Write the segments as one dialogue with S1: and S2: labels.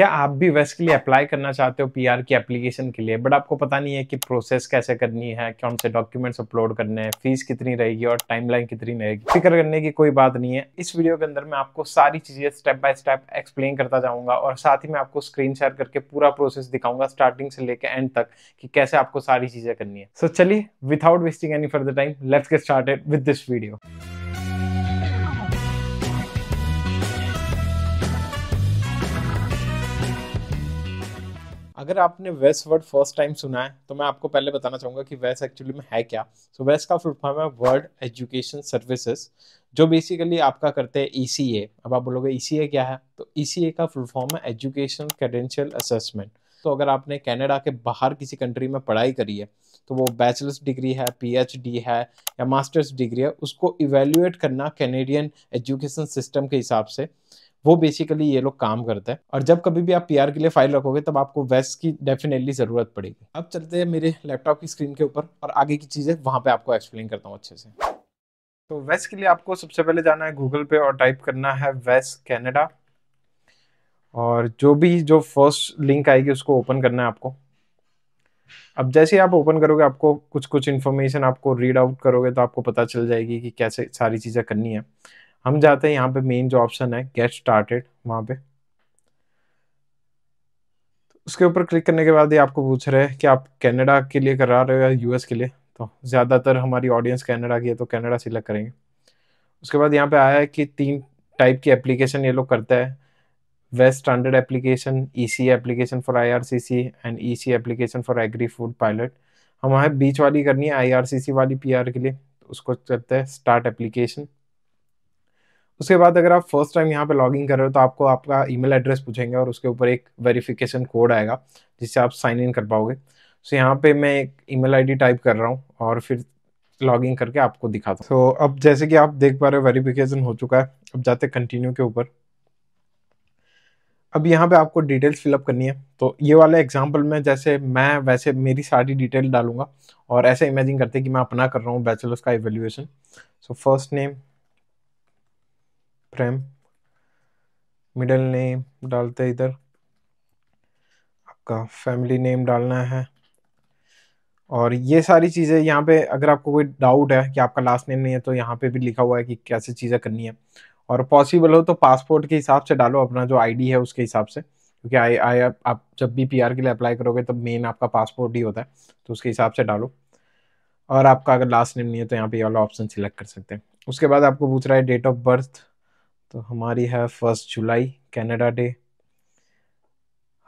S1: क्या आप भी वेस्ट के लिए अप्लाई करना चाहते हो पीआर की एप्लीकेशन के लिए बट आपको पता नहीं है कि प्रोसेस कैसे करनी है कौन से डॉक्यूमेंट्स अपलोड करने हैं फीस कितनी रहेगी और टाइमलाइन कितनी रहेगी फिक्र करने की कोई बात नहीं है इस वीडियो के अंदर मैं आपको सारी चीजें स्टेप बाय स्टेप एक्सप्लेन करता जाऊंगा और साथ ही मैं आपको स्क्रीन शेयर करके पूरा प्रोसेस दिखाऊंगा स्टार्टिंग से लेकर एंड तक कि कैसे आपको सारी चीजें करनी है सो चलिए without wasting any further time let's get started with this video अगर आपने वेस वर्ड फर्स्ट टाइम सुना है तो मैं आपको पहले बताना चाहूँगा कि वेस एक्चुअली में है क्या सो so, वेस का फुल फॉर्म है वर्ल्ड एजुकेशन सर्विसेज जो बेसिकली आपका करते हैं ई e अब आप बोलोगे ई e क्या है तो ई e का फुल फॉर्म है एजुकेशन क्रेडेंशियल असेसमेंट तो अगर आपने कनाडा के बाहर किसी कंट्री में पढ़ाई करी है तो वो बैचलर्स डिग्री है पीएचडी है या मास्टर्स डिग्री है उसको इवेल्यूएट करना कैनेडियन एजुकेशन सिस्टम के हिसाब से वो बेसिकली ये लोग काम करते हैं और जब कभी भी आप पी के लिए फाइल रखोगे तब आपको वेस्ट की डेफिनेटली ज़रूरत पड़ेगी अब चलते हैं मेरे लैपटॉप की स्क्रीन के ऊपर और आगे की चीज़ें वहां पर आपको एक्सप्लेन करता हूँ अच्छे से तो वेस्ट के लिए आपको सबसे पहले जाना है गूगल पे और टाइप करना है वेस्ट कैनेडा और जो भी जो फर्स्ट लिंक आएगी उसको ओपन करना है आपको अब जैसे आप ओपन करोगे आपको कुछ कुछ इन्फॉर्मेशन आपको रीड आउट करोगे तो आपको पता चल जाएगी कि कैसे सारी चीज़ें करनी है हम जाते हैं यहाँ पे मेन जो ऑप्शन है गेट स्टार्टेड वहाँ पे उसके ऊपर क्लिक करने के बाद ये आपको पूछ रहे हैं कि आप कनाडा के लिए करा रहे हो या यूएस के लिए तो ज़्यादातर हमारी ऑडियंस कनाडा की है तो कनाडा सिलेक्ट करेंगे उसके बाद यहाँ पे आया है कि तीन टाइप की एप्लीकेशन ये लोग करता है वेस्ट standard application ECA application for IRCC and ECA application for agri food pilot हमारे बीच वाली करनी है आईआरसीसी वाली पीआर के लिए उसको करते हैं स्टार्ट एप्लीकेशन उसके बाद अगर आप फर्स्ट टाइम यहाँ पे लॉगिन कर रहे हो तो आपको आपका ईमेल एड्रेस पूछेंगे और उसके ऊपर एक वेरिफिकेशन कोड आएगा जिससे आप साइन इन कर पाओगे सो यहाँ पे मैं एक ईमेल आईडी टाइप कर रहा हूँ और फिर लॉग इन करके आपको दिखाता हूँ तो अब जैसे कि आप देख पा रहे हो वेरीफिकेशन हो चुका है अब जाते कंटिन्यू के ऊपर अब यहाँ पे आपको डिटेल्स फिलअप करनी है तो ये वाला एग्जाम्पल में जैसे मैं वैसे मेरी सारी डिटेल डालूंगा और ऐसे इमेजिन करते कि मैं अपना कर रहा हूँ बैचलर्स का evaluation so first name Prem middle name डालते इधर आपका फैमिली नेम डालना है और ये सारी चीज़ें यहाँ पे अगर आपको कोई डाउट है कि आपका लास्ट नेम नहीं है तो यहाँ पे भी लिखा हुआ है कि कैसे चीज़ें करनी है और पॉसिबल हो तो पासपोर्ट के हिसाब से डालो अपना जो आईडी है उसके हिसाब से क्योंकि आई आई आप जब भी पीआर के लिए अप्लाई करोगे तब मेन आपका पासपोर्ट ही होता है तो उसके हिसाब से डालो और आपका अगर लास्ट नेम नहीं है तो यहाँ पर ये वाला ऑप्शन सिलेक्ट कर सकते हैं उसके बाद आपको पूछ रहा है डेट ऑफ बर्थ तो हमारी है फर्स्ट जुलाई कनाडा डे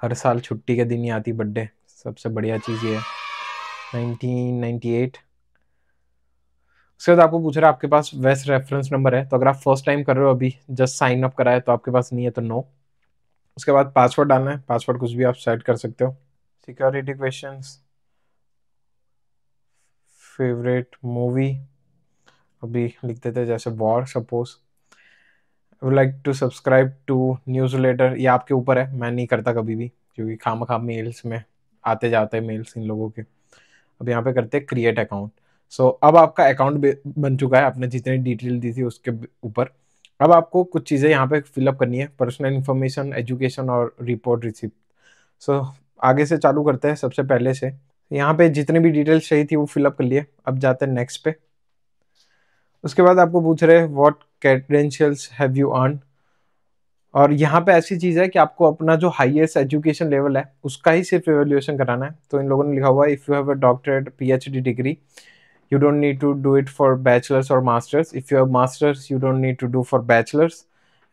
S1: हर साल छुट्टी के दिन ही आती बर्थडे सबसे बढ़िया चीज़ ये है 1998 उसके बाद आपको पूछ रहा है आपके पास वेस्ट रेफरेंस नंबर है तो अगर आप फर्स्ट टाइम कर रहे हो अभी जस्ट साइन अप कराए तो आपके पास नहीं है तो नो उसके बाद पासवर्ड डालना है पासवर्ड कुछ भी आप सेट कर सकते हो सिक्योरिटी क्वेश्चन फेवरेट मूवी अभी लिख देते जैसे वॉर suppose like to subscribe to newsletter ये आपके ऊपर है मैं नहीं करता कभी भी क्योंकि खाम खा मेल्स में आते जाते हैं मेल्स इन लोगों के अब यहाँ पे करते हैं क्रिएट अकाउंट सो अब आपका अकाउंट बन चुका है आपने जितनी डिटेल दी थी उसके ऊपर अब आपको कुछ चीज़ें यहाँ पे फिलअप करनी है पर्सनल इन्फॉर्मेशन एजुकेशन और रिपोर्ट रिसिप्ट सो आगे से चालू करते हैं सबसे पहले से यहाँ पे जितने भी डिटेल्स चाहिए थी वो फिलअप कर लिए अब जाते हैं नेक्स्ट पे उसके बाद आपको पूछ रहे हैं what credentials have you earn और यहाँ पे ऐसी चीज़ है कि आपको अपना जो हाईएस्ट एजुकेशन लेवल है उसका ही सिर्फ एवेल्यूशन कराना है तो इन लोगों ने लिखा हुआ if you have a doctorate PhD degree you don't need to do it for bachelor's और master's if you have master's you don't need to do for bachelor's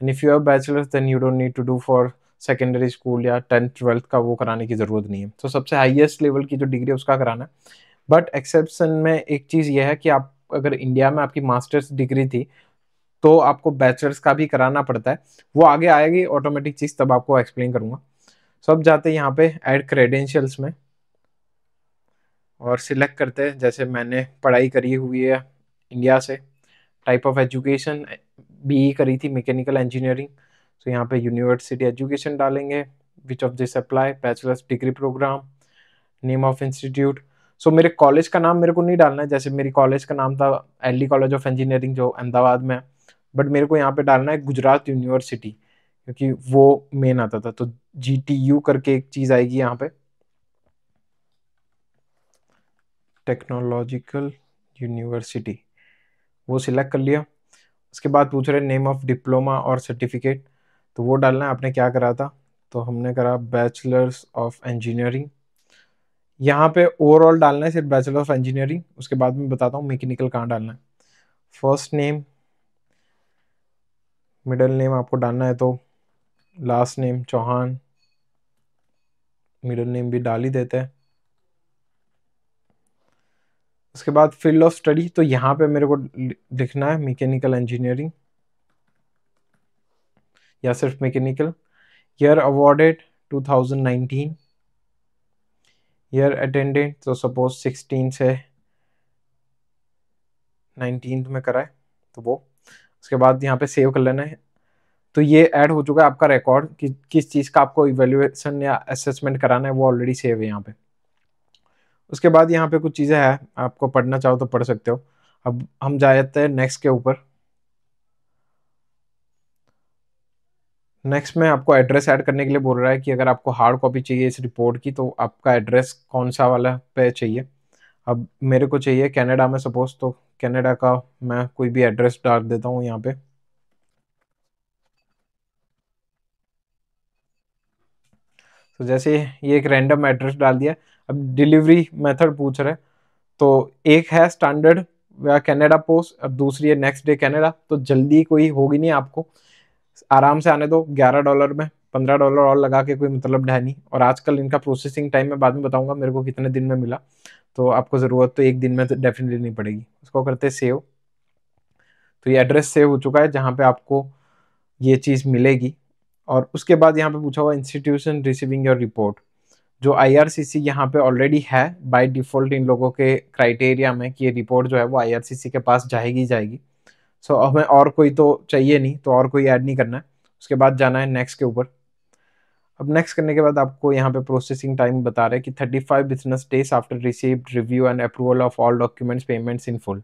S1: and if you have bachelor's then you don't need to do for secondary school या tenth twelfth का वो कराने की ज़रूरत नहीं है तो सबसे हाइएस्ट लेवल की जो डिग्री है उसका कराना है बट एक्सेप्सन में एक चीज़ यह है कि आप अगर इंडिया में आपकी मास्टर्स डिग्री थी तो आपको बैचलर्स का भी कराना पड़ता है वो आगे आएगी ऑटोमेटिक चीज़ तब आपको एक्सप्लेन करूँगा सो अब जाते हैं यहाँ पे ऐड क्रेडेंशियल्स में और सिलेक्ट करते हैं जैसे मैंने पढ़ाई करी हुई है इंडिया से टाइप ऑफ एजुकेशन बी करी थी मैकेनिकल इंजीनियरिंग सो यहाँ पे यूनिवर्सिटी एजुकेशन डालेंगे which of this apply bachelor's degree program name of institute so so, मेरे कॉलेज का नाम मेरे को नहीं डालना है जैसे मेरी कॉलेज का नाम था एल कॉलेज ऑफ इंजीनियरिंग जो अहमदाबाद में है बट मेरे को यहाँ पे डालना है गुजरात यूनिवर्सिटी क्योंकि वो मेन आता था तो जी टी यू करके एक चीज़ आएगी यहाँ पे टेक्नोलॉजिकल यूनिवर्सिटी वो सिलेक्ट कर लिया उसके बाद पूछ रहे नेम ऑफ डिप्लोमा और सर्टिफिकेट तो वो डालना है आपने क्या करा था तो हमने करा बैचलर्स ऑफ इंजीनियरिंग यहाँ पे ओवरऑल डालना है सिर्फ बैचलर ऑफ इंजीनियरिंग उसके बाद में बताता हूँ मैकेनिकल कहाँ डालना है फर्स्ट नेम मिडल नेम आपको डालना है तो last name Chauhan middle name भी डाल ही देते हैं उसके बाद फील्ड ऑफ स्टडी तो यहाँ पे मेरे को लिखना है मैकेनिकल इंजीनियरिंग या सिर्फ mechanical year awarded 2019 year attendant तो सपोज सिक्सटीन से नाइनटीन में कराए तो वो उसके बाद यहाँ पे सेव कर लेना है तो ये ऐड हो चुका है आपका रिकॉर्ड कि किस चीज़ का आपको इवेल्युएसन या असेसमेंट कराना है वो ऑलरेडी सेव है यहाँ पे उसके बाद यहाँ पे कुछ चीज़ें हैं आपको पढ़ना चाहो तो पढ़ सकते हो अब हम जा जाते हैं नेक्स्ट के ऊपर नेक्स्ट में आपको एड्रेस ऐड करने के लिए बोल रहा है कि अगर आपको हार्ड कॉपी चाहिए इस रिपोर्ट की तो आपका एड्रेस कौन सा वाला पे चाहिए अब मेरे को चाहिए कनाडा में सपोज तो कनाडा का मैं कोई भी एड्रेस डाल देता हूँ यहाँ पे तो जैसे ये एक रैंडम एड्रेस डाल दिया अब डिलीवरी मेथड पूछ रहे तो एक है स्टैंडर्ड या कनाडा पोस्ट और दूसरी है नेक्स्ट डे कनाडा तो जल्दी कोई होगी नहीं आपको आराम से आने दो ग्यारह डॉलर में पंद्रह डॉलर और लगा के कोई मतलब है नहीं और आजकल इनका प्रोसेसिंग टाइम मैं बाद में बताऊंगा मेरे को कितने दिन में मिला तो आपको ज़रूरत तो एक दिन में तो डेफिनेटली नहीं पड़ेगी उसको करते सेव तो ये एड्रेस सेव हो चुका है जहाँ पे आपको ये चीज़ मिलेगी और उसके बाद यहाँ पे पूछा हुआ इंस्टीट्यूशन रिसीविंग योर रिपोर्ट जो आई आर सी सी यहाँ पर ऑलरेडी है बाई डिफ़ॉल्ट इन लोगों के क्राइटेरिया में कि ये रिपोर्ट जो है वो आई आर सी सी के पास जाएगी जाएगी सो so, हमें और कोई तो चाहिए नहीं तो और कोई ऐड नहीं करना है उसके बाद जाना है नेक्स्ट के ऊपर अब नेक्स्ट करने के बाद आपको यहाँ पे प्रोसेसिंग टाइम बता रहे हैं कि five business days after receive review and approval of all documents payments in full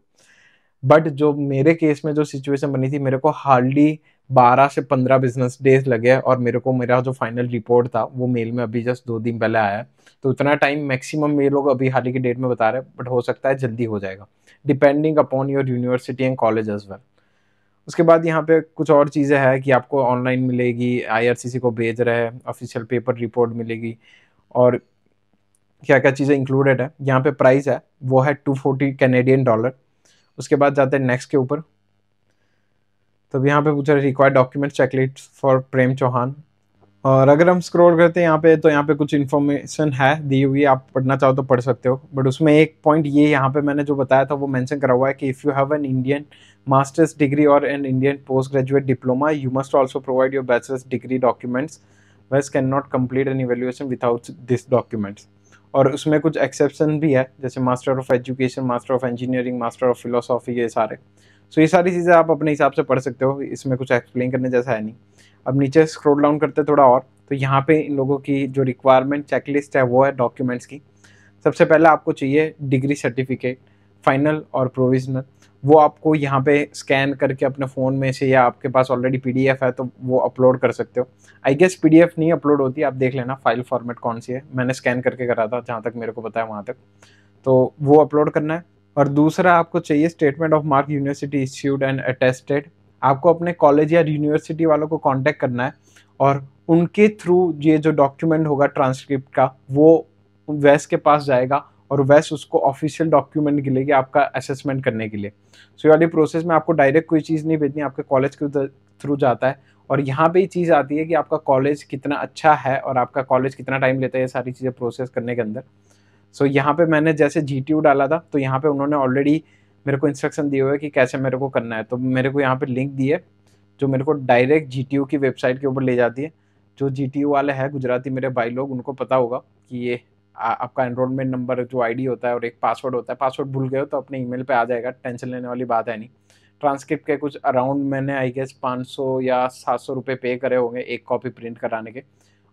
S1: but जो मेरे केस में जो सिचुएशन बनी थी मेरे को हार्डली 12 से 15 बिजनेस डेज लगे और मेरे को मेरा जो फाइनल रिपोर्ट था वो मेल में अभी जस्ट दो दिन पहले आया है तो उतना टाइम मैक्सिमम ये लोग अभी हाल ही के डेट में बता रहे हैं बट हो सकता है जल्दी हो जाएगा depending upon your university and college as well उसके बाद यहाँ पे कुछ और चीज़ें हैं कि आपको ऑनलाइन मिलेगी आई को भेज रहे हैं ऑफिशियल पेपर रिपोर्ट मिलेगी और क्या क्या चीज़ें इंक्लूडेड है यहाँ पे प्राइस है वो है टू फोर्टी कैनेडियन डॉलर उसके बाद जाते हैं नेक्स्ट के ऊपर तब यहाँ पे पूछा require document checklist for Prem Chauhan और अगर हम स्क्रॉल करते हैं यहाँ पे तो यहाँ पे कुछ इन्फॉर्मेशन है दी हुई आप पढ़ना चाहो तो पढ़ सकते हो बट उसमें एक पॉइंट ये यहाँ पे मैंने जो बताया था वो मेंशन करा हुआ है कि if you have an Indian master's degree और an Indian post graduate diploma you must also provide your bachelor's degree documents वेस can not complete an evaluation without this documents और उसमें कुछ एक्सेप्शन भी है जैसे master of education master of engineering master of philosophy ये सारे सो ये सारी चीज़ें आप अपने हिसाब से पढ़ सकते हो इसमें कुछ एक्सप्लेन करने जैसा है नहीं अब नीचे स्क्रोल डाउन करते थोड़ा और तो यहाँ पे इन लोगों की जो रिक्वायरमेंट चेकलिस्ट है वो है डॉक्यूमेंट्स की सबसे पहले आपको चाहिए डिग्री सर्टिफिकेट फाइनल और प्रोविजनल वो आपको यहाँ पे स्कैन करके अपने फ़ोन में से या आपके पास ऑलरेडी पीडीएफ है तो वो अपलोड कर सकते हो आई गेस पीडीएफ नहीं अपलोड होती आप देख लेना फाइल फॉर्मेट कौन सी है मैंने स्कैन करके करा था जहाँ तक मेरे को पता है वहाँ तक तो वो अपलोड करना है और दूसरा आपको चाहिए statement of mark university issued and attested आपको अपने कॉलेज या यूनिवर्सिटी वालों को कॉन्टेक्ट करना है और उनके थ्रू ये जो डॉक्यूमेंट होगा ट्रांसक्रिप्ट का वो वैस के पास जाएगा और वैस उसको ऑफिशियल डॉक्यूमेंट के लिए आपका असेसमेंट करने के लिए सो so, वाली प्रोसेस में आपको डायरेक्ट कोई चीज़ नहीं भेजनी आपके कॉलेज के थ्रू जाता है और यहाँ पे ये चीज़ आती है कि आपका कॉलेज कितना अच्छा है और आपका कॉलेज कितना टाइम लेता है ये सारी चीज़ें प्रोसेस करने के अंदर सो so, यहाँ पे मैंने जैसे जी डाला था तो यहाँ पे उन्होंने ऑलरेडी मेरे को इंस्ट्रक्शन दिए हुए कि कैसे मेरे को करना है तो मेरे को यहाँ पे लिंक दिए जो मेरे को डायरेक्ट जी की वेबसाइट के ऊपर ले जाती है जो जी वाले हैं गुजराती मेरे भाई लोग उनको पता होगा कि ये आ, आपका एनरोलमेंट नंबर जो आईडी होता है और एक पासवर्ड होता है पासवर्ड भूल गए हो तो अपने ईमेल पे आ जाएगा टेंशन लेने वाली बात है नहीं ट्रांसक्रिप्ट के कुछ अराउंड मैंने आई गेस 500 या 700 रुपए पे करे होंगे एक कॉपी प्रिंट कराने के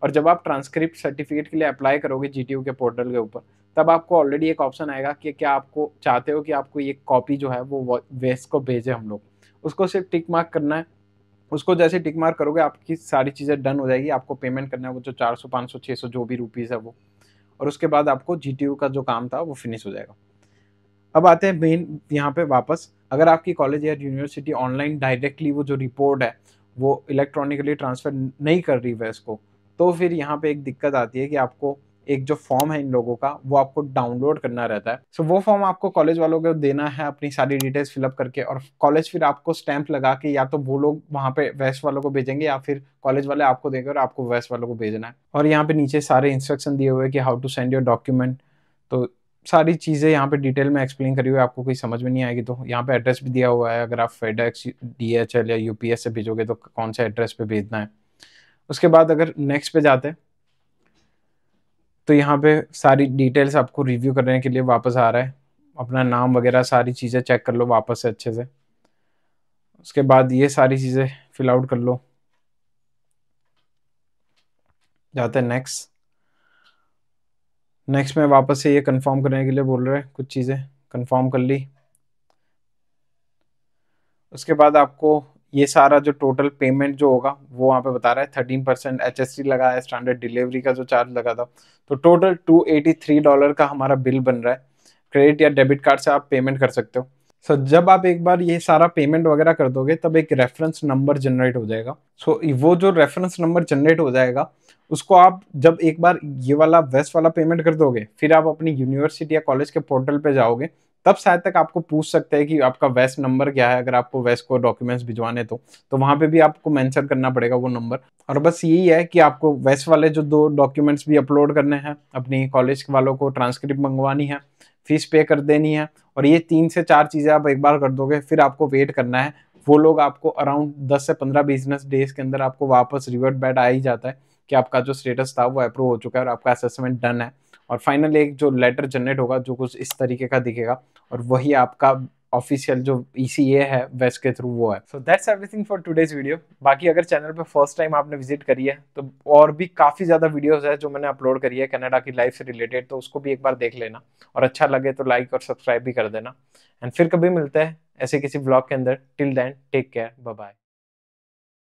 S1: और जब आप ट्रांसक्रिप्ट सर्टिफिकेट के लिए अप्लाई करोगे जी के पोर्टल के ऊपर तब आपको ऑलरेडी एक ऑप्शन आएगा कि क्या आपको चाहते हो कि आपको ये कॉपी जो है वो वेस्ट को भेजे हम लोग उसको सिर्फ टिक मार्क करना है उसको जैसे टिक मार्क करोगे आपकी सारी चीज़ें डन हो जाएगी आपको पेमेंट करना है वो जो चार सौ पाँच सौ छः सौ जो भी रुपीज़ है वो और उसके बाद आपको जी का जो काम था वो फिनिश हो जाएगा अब आते हैं मेन यहाँ पे वापस अगर आपकी कॉलेज या यूनिवर्सिटी ऑनलाइन डायरेक्टली वो जो रिपोर्ट है वो इलेक्ट्रॉनिकली ट्रांसफ़र नहीं कर रही है को तो फिर यहाँ पे एक दिक्कत आती है कि आपको एक जो फॉर्म है इन लोगों का वो आपको डाउनलोड करना रहता है सो so, वो फॉर्म आपको कॉलेज वालों को देना है अपनी सारी डिटेल्स फिलअप करके और कॉलेज फिर आपको स्टैंप लगा के या तो वो लोग वहाँ पे वेस्ट वालों को भेजेंगे या फिर कॉलेज वाले आपको देंगे और आपको वेस्ट वालों को भेजना है और यहाँ पे नीचे सारे इंस्ट्रक्शन दिए हुए कि how to send your document तो सारी चीज़ें यहाँ पे डिटेल में एक्सप्लेन करी हुई आपको कोई समझ में नहीं आएगी तो यहाँ पे एड्रेस भी दिया हुआ है अगर आप फेडेक्स डी या यूपीएस से भेजोगे तो कौन से एड्रेस पे भेजना है उसके बाद अगर नेक्स्ट पे जाते हैं तो यहाँ पे सारी डिटेल्स आपको रिव्यू करने के लिए वापस आ रहा है अपना नाम वगैरह सारी चीज़ें चेक कर लो वापस से अच्छे से उसके बाद ये सारी चीज़ें फिल आउट कर लो जाते हैं नेक्स्ट नेक्स्ट में वापस से ये कंफर्म करने के लिए बोल रहे हैं कुछ चीज़ें कंफर्म कर ली उसके बाद आपको ये सारा जो टोटल पेमेंट जो होगा वो वहाँ पे बता रहा है thirteen percent H S T लगा है स्टैंडर्ड डिलीवरी का जो चार्ज लगा था तो total two eighty three dollar का हमारा बिल बन रहा है क्रेडिट या डेबिट कार्ड से आप पेमेंट कर सकते हो सो so, जब आप एक बार ये सारा पेमेंट वगैरह कर दोगे तब एक रेफरेंस नंबर जनरेट हो जाएगा सो so, वो जो रेफरेंस नंबर जनरेट हो जाएगा उसको आप जब एक बार ये वाला वेस्ट वाला पेमेंट कर दोगे फिर आप अपनी यूनिवर्सिटी या कॉलेज के पोर्टल पे जाओगे तब शायद तक आपको पूछ सकते हैं कि आपका वेस्ट नंबर क्या है अगर आपको वेस्ट को डॉक्यूमेंट्स भिजवाने तो तो वहाँ पे भी आपको मेंशन करना पड़ेगा वो नंबर और बस यही है कि आपको वेस्ट वाले जो दो डॉक्यूमेंट्स भी अपलोड करने हैं अपनी कॉलेज वालों को ट्रांसक्रिप्ट मंगवानी है फीस पे कर देनी है और ये तीन से चार चीज़ें आप एक बार कर दोगे फिर आपको वेट करना है वो लोग आपको अराउंड दस से पंद्रह बिजनेस डेज के अंदर आपको वापस रिवर्ट बैट आ ही जाता है कि आपका जो स्टेटस था वो अप्रूव हो चुका है और आपका असेसमेंट डन है और फाइनल एक जो लेटर जनरेट होगा जो कुछ इस तरीके का दिखेगा और वही आपका ऑफिशियल जो ई e है वेस्ट के थ्रू वो है so that's everything for today's video बाकी अगर चैनल पे फर्स्ट टाइम आपने विजिट करी है तो और भी काफ़ी ज़्यादा वीडियोस है जो मैंने अपलोड करी है कनाडा की लाइफ से रिलेटेड तो उसको भी एक बार देख लेना और अच्छा लगे तो लाइक और सब्सक्राइब भी कर देना एंड फिर कभी मिलते हैं ऐसे किसी ब्लॉग के अंदर till then take care bye